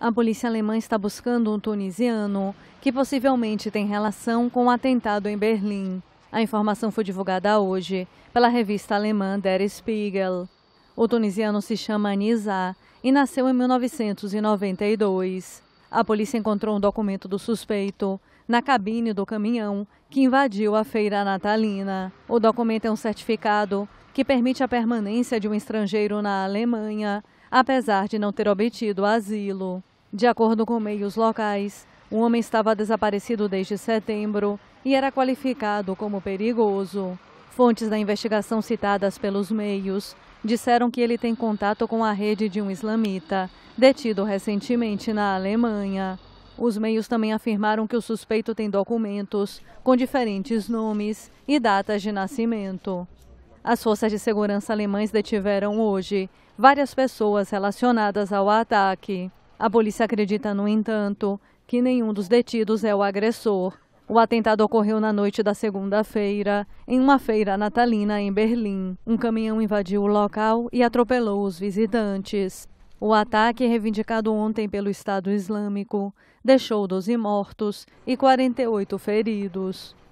A polícia alemã está buscando um tunisiano que possivelmente tem relação com o um atentado em Berlim. A informação foi divulgada hoje pela revista alemã Der Spiegel. O tunisiano se chama Nizar e nasceu em 1992. A polícia encontrou um documento do suspeito na cabine do caminhão que invadiu a feira natalina. O documento é um certificado que permite a permanência de um estrangeiro na Alemanha, apesar de não ter obtido asilo. De acordo com meios locais, o homem estava desaparecido desde setembro e era qualificado como perigoso. Fontes da investigação citadas pelos meios disseram que ele tem contato com a rede de um islamita, detido recentemente na Alemanha. Os meios também afirmaram que o suspeito tem documentos com diferentes nomes e datas de nascimento. As forças de segurança alemães detiveram hoje várias pessoas relacionadas ao ataque. A polícia acredita, no entanto, que nenhum dos detidos é o agressor. O atentado ocorreu na noite da segunda-feira, em uma feira natalina em Berlim. Um caminhão invadiu o local e atropelou os visitantes. O ataque, reivindicado ontem pelo Estado Islâmico, deixou 12 mortos e 48 feridos.